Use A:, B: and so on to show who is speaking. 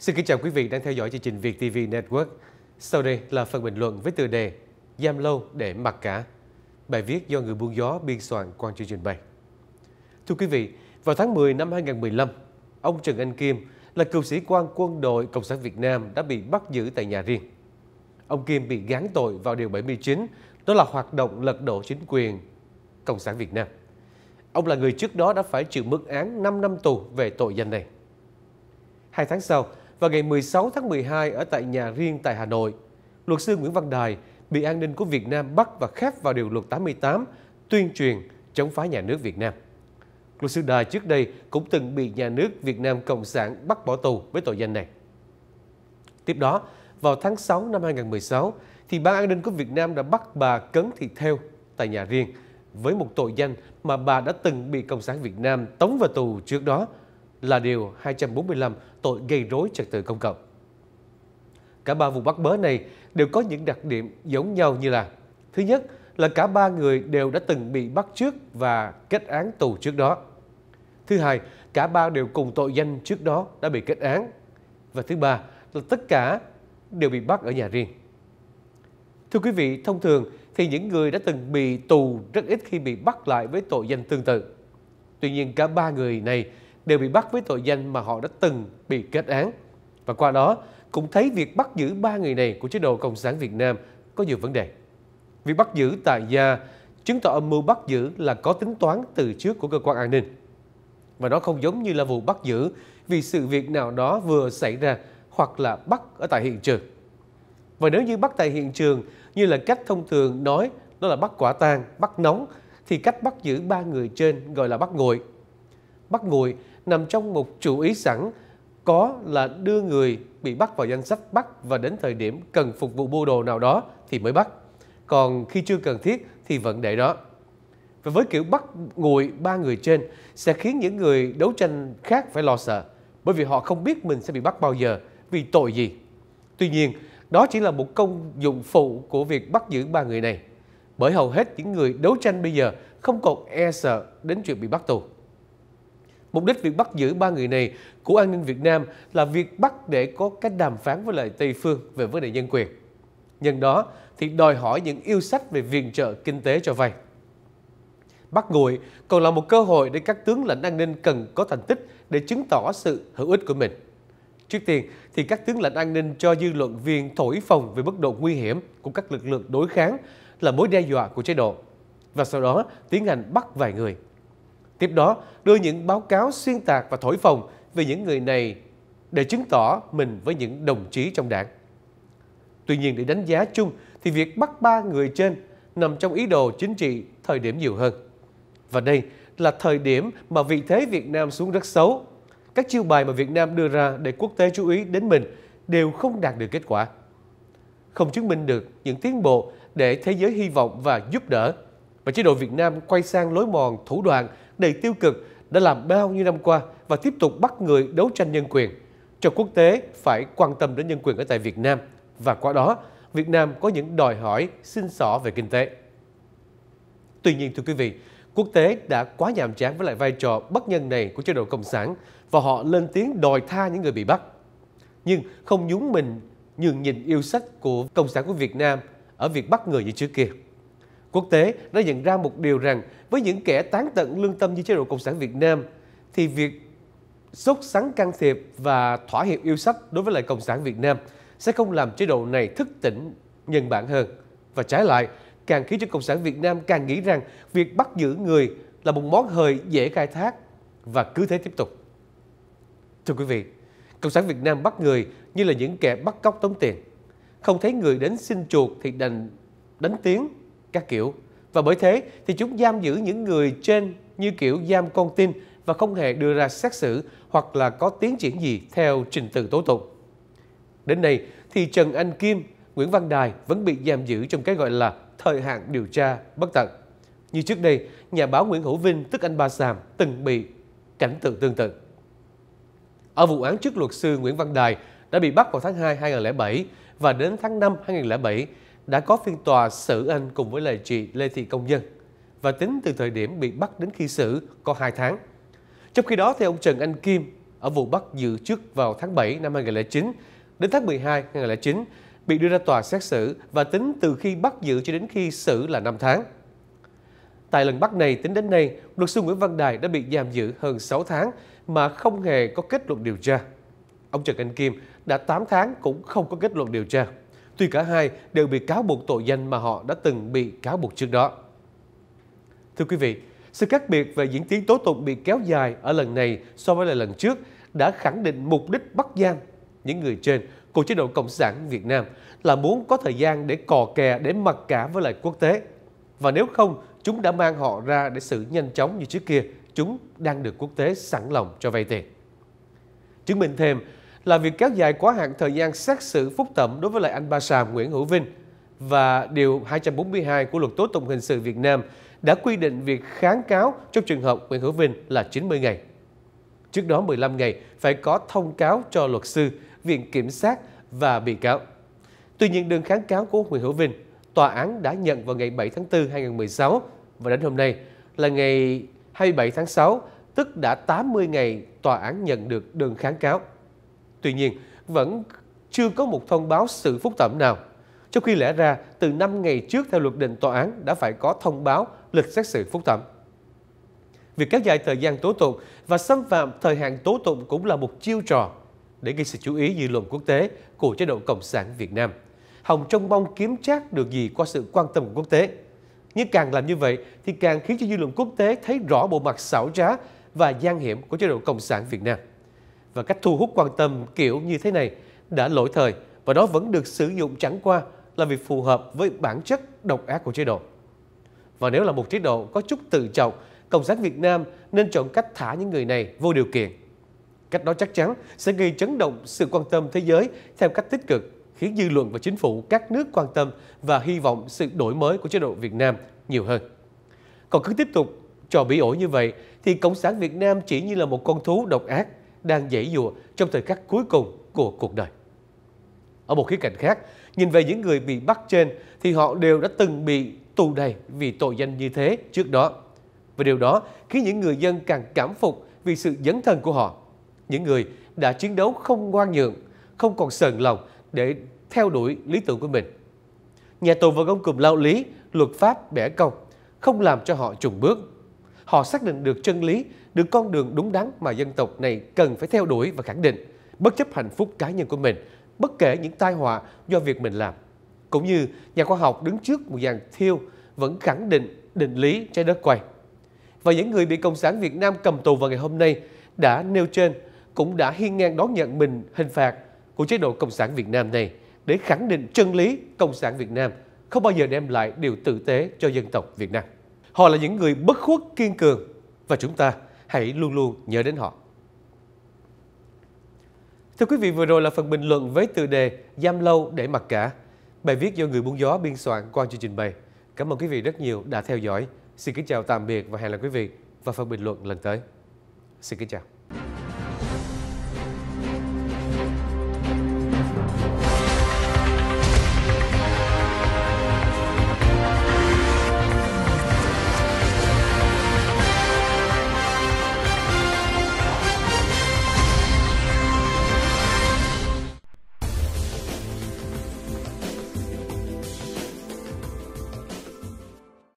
A: Xin kính chào quý vị đang theo dõi chương trình Việt TV Network. Sau đây là phần bình luận với tựa đề Giam lâu để mặc cả. Bài viết do người buôn gió biên soạn quan chương trình bày. Thưa quý vị, vào tháng 10 năm 2015, ông Trần Anh Kim là cựu sĩ quan quân đội Cộng sản Việt Nam đã bị bắt giữ tại nhà riêng. Ông Kim bị gán tội vào Điều 79, đó là hoạt động lật đổ chính quyền Cộng sản Việt Nam. Ông là người trước đó đã phải chịu mức án 5 năm tù về tội danh này. Hai tháng sau, vào ngày 16 tháng 12 ở tại nhà riêng tại Hà Nội. Luật sư Nguyễn Văn Đài bị an ninh của Việt Nam bắt và khép vào điều luật 88 tuyên truyền chống phá nhà nước Việt Nam. Luật sư Đài trước đây cũng từng bị nhà nước Việt Nam Cộng sản bắt bỏ tù với tội danh này. Tiếp đó, vào tháng 6 năm 2016, thì Ban An ninh của Việt Nam đã bắt bà Cấn Thị Theo tại nhà riêng với một tội danh mà bà đã từng bị Cộng sản Việt Nam tống vào tù trước đó là Điều 245 tội gây rối trật tự công cộng. Cả ba vụ bắt bớ này đều có những đặc điểm giống nhau như là Thứ nhất là cả ba người đều đã từng bị bắt trước và kết án tù trước đó. Thứ hai, cả ba đều cùng tội danh trước đó đã bị kết án. Và thứ ba là tất cả đều bị bắt ở nhà riêng. Thưa quý vị, thông thường thì những người đã từng bị tù rất ít khi bị bắt lại với tội danh tương tự. Tuy nhiên cả ba người này đều bị bắt với tội danh mà họ đã từng bị kết án. Và qua đó cũng thấy việc bắt giữ ba người này của chế độ Cộng sản Việt Nam có nhiều vấn đề. Việc bắt giữ tại gia chứng tỏ âm mưu bắt giữ là có tính toán từ trước của cơ quan an ninh. Và nó không giống như là vụ bắt giữ vì sự việc nào đó vừa xảy ra hoặc là bắt ở tại hiện trường. Và nếu như bắt tại hiện trường như là cách thông thường nói đó là bắt quả tang, bắt nóng thì cách bắt giữ ba người trên gọi là bắt nguội bắt nguội nằm trong một chủ ý sẵn có là đưa người bị bắt vào danh sách bắt và đến thời điểm cần phục vụ mua đồ nào đó thì mới bắt. Còn khi chưa cần thiết thì vẫn để đó. Và với kiểu bắt nguội ba người trên sẽ khiến những người đấu tranh khác phải lo sợ bởi vì họ không biết mình sẽ bị bắt bao giờ vì tội gì. Tuy nhiên, đó chỉ là một công dụng phụ của việc bắt giữ ba người này bởi hầu hết những người đấu tranh bây giờ không còn e sợ đến chuyện bị bắt tù. Mục đích việc bắt giữ ba người này của an ninh Việt Nam là việc bắt để có cách đàm phán với lại Tây phương về vấn đề nhân quyền. Nhân đó thì đòi hỏi những yêu sách về viện trợ kinh tế cho vay. Bắt nguội còn là một cơ hội để các tướng lãnh an ninh cần có thành tích để chứng tỏ sự hữu ích của mình. Trước tiên thì các tướng lãnh an ninh cho dư luận viên thổi phồng về mức độ nguy hiểm của các lực lượng đối kháng là mối đe dọa của chế độ và sau đó tiến hành bắt vài người Tiếp đó, đưa những báo cáo xuyên tạc và thổi phồng về những người này để chứng tỏ mình với những đồng chí trong đảng. Tuy nhiên, để đánh giá chung thì việc bắt ba người trên nằm trong ý đồ chính trị thời điểm nhiều hơn. Và đây là thời điểm mà vị thế Việt Nam xuống rất xấu. Các chiêu bài mà Việt Nam đưa ra để quốc tế chú ý đến mình đều không đạt được kết quả. Không chứng minh được những tiến bộ để thế giới hy vọng và giúp đỡ. Và chế độ Việt Nam quay sang lối mòn thủ đoạn đầy tiêu cực đã làm bao nhiêu năm qua và tiếp tục bắt người đấu tranh nhân quyền. Cho quốc tế phải quan tâm đến nhân quyền ở tại Việt Nam và qua đó Việt Nam có những đòi hỏi xin xỏ về kinh tế. Tuy nhiên thưa quý vị, quốc tế đã quá nhàm chán với lại vai trò bất nhân này của chế độ Cộng sản và họ lên tiếng đòi tha những người bị bắt. Nhưng không nhúng mình nhường nhìn yêu sách của Cộng sản của Việt Nam ở việc bắt người như trước kia. Quốc tế đã nhận ra một điều rằng với những kẻ tán tận lương tâm như chế độ Cộng sản Việt Nam thì việc xúc sắng can thiệp và thỏa hiệp yêu sách đối với lại Cộng sản Việt Nam sẽ không làm chế độ này thức tỉnh nhân bản hơn. Và trái lại, càng khiến cho Cộng sản Việt Nam càng nghĩ rằng việc bắt giữ người là một món hời dễ khai thác và cứ thế tiếp tục. Thưa quý vị, Cộng sản Việt Nam bắt người như là những kẻ bắt cóc tống tiền. Không thấy người đến xin chuột thì đành đánh tiếng các kiểu. Và bởi thế thì chúng giam giữ những người trên như kiểu giam con tin và không hề đưa ra xét xử hoặc là có tiến triển gì theo trình tự tố tụng. Đến nay thì Trần Anh Kim, Nguyễn Văn Đài vẫn bị giam giữ trong cái gọi là thời hạn điều tra bất tận. Như trước đây, nhà báo Nguyễn Hữu Vinh tức anh Ba Sàm từng bị cảnh tượng tương tự. Ở vụ án trước luật sư Nguyễn Văn Đài đã bị bắt vào tháng 2 2007 và đến tháng 5 2007 đã có phiên tòa xử anh cùng với lời chị Lê Thị Công Nhân và tính từ thời điểm bị bắt đến khi xử có 2 tháng. Trong khi đó, theo ông Trần Anh Kim ở vụ bắt dự trước vào tháng 7 năm 2009 đến tháng 12 năm 2009 bị đưa ra tòa xét xử và tính từ khi bắt giữ cho đến khi xử là 5 tháng. Tại lần bắt này, tính đến nay, luật sư Nguyễn Văn Đài đã bị giam giữ hơn 6 tháng mà không hề có kết luận điều tra. Ông Trần Anh Kim đã 8 tháng cũng không có kết luận điều tra tuy cả hai đều bị cáo buộc tội danh mà họ đã từng bị cáo buộc trước đó. Thưa quý vị, sự khác biệt về diễn tiến tố tụng bị kéo dài ở lần này so với lần trước đã khẳng định mục đích bắt giam những người trên của chế độ Cộng sản Việt Nam là muốn có thời gian để cò kè để mặc cả với lại quốc tế. Và nếu không, chúng đã mang họ ra để xử nhanh chóng như trước kia, chúng đang được quốc tế sẵn lòng cho vay tiền. Chứng minh thêm là việc kéo dài quá hạn thời gian xét xử phúc thẩm đối với lại anh Ba Sàm Nguyễn Hữu Vinh và Điều 242 của Luật Tố tụng Hình sự Việt Nam đã quy định việc kháng cáo trong trường hợp Nguyễn Hữu Vinh là 90 ngày. Trước đó 15 ngày phải có thông cáo cho luật sư, viện kiểm sát và bị cáo. Tuy nhiên đơn kháng cáo của Nguyễn Hữu Vinh, tòa án đã nhận vào ngày 7 tháng 4 năm 2016 và đến hôm nay là ngày 27 tháng 6, tức đã 80 ngày tòa án nhận được đơn kháng cáo. Tuy nhiên, vẫn chưa có một thông báo xử phúc thẩm nào. Trong khi lẽ ra, từ 5 ngày trước theo luật định tòa án đã phải có thông báo lịch xét xử phúc thẩm. Việc kéo dài thời gian tố tụng và xâm phạm thời hạn tố tụng cũng là một chiêu trò để gây sự chú ý dư luận quốc tế của chế độ Cộng sản Việt Nam. Hồng trông mong kiếm trác được gì qua sự quan tâm của quốc tế. Nhưng càng làm như vậy thì càng khiến cho dư luận quốc tế thấy rõ bộ mặt xảo trá và gian hiểm của chế độ Cộng sản Việt Nam và cách thu hút quan tâm kiểu như thế này đã lỗi thời và đó vẫn được sử dụng chẳng qua là vì phù hợp với bản chất độc ác của chế độ. Và nếu là một chế độ có chút tự trọng, Cộng sản Việt Nam nên chọn cách thả những người này vô điều kiện. Cách đó chắc chắn sẽ gây chấn động sự quan tâm thế giới theo cách tích cực, khiến dư luận và chính phủ các nước quan tâm và hy vọng sự đổi mới của chế độ Việt Nam nhiều hơn. Còn cứ tiếp tục trò bị ổi như vậy thì Cộng sản Việt Nam chỉ như là một con thú độc ác đang dãy dùa trong thời khắc cuối cùng của cuộc đời. Ở một khía cạnh khác, nhìn về những người bị bắt trên thì họ đều đã từng bị tù đầy vì tội danh như thế trước đó. Và điều đó khiến những người dân càng cảm phục vì sự dấn thân của họ. Những người đã chiến đấu không ngoan nhượng, không còn sờn lòng để theo đuổi lý tưởng của mình. Nhà tù và công cụm lao lý, luật pháp bẻ cong, không làm cho họ trùng bước họ xác định được chân lý, được con đường đúng đắn mà dân tộc này cần phải theo đuổi và khẳng định, bất chấp hạnh phúc cá nhân của mình, bất kể những tai họa do việc mình làm. Cũng như nhà khoa học đứng trước một dàn thiêu vẫn khẳng định định lý trái đất quay. Và những người bị Cộng sản Việt Nam cầm tù vào ngày hôm nay đã nêu trên cũng đã hiên ngang đón nhận mình hình phạt của chế độ Cộng sản Việt Nam này để khẳng định chân lý Cộng sản Việt Nam không bao giờ đem lại điều tử tế cho dân tộc Việt Nam. Họ là những người bất khuất kiên cường và chúng ta hãy luôn luôn nhớ đến họ. Thưa quý vị, vừa rồi là phần bình luận với tựa đề Giam lâu để mặc cả. Bài viết do người buôn gió biên soạn qua chương trình bày. Cảm ơn quý vị rất nhiều đã theo dõi. Xin kính chào tạm biệt và hẹn gặp quý vị vào phần bình luận lần tới. Xin kính chào.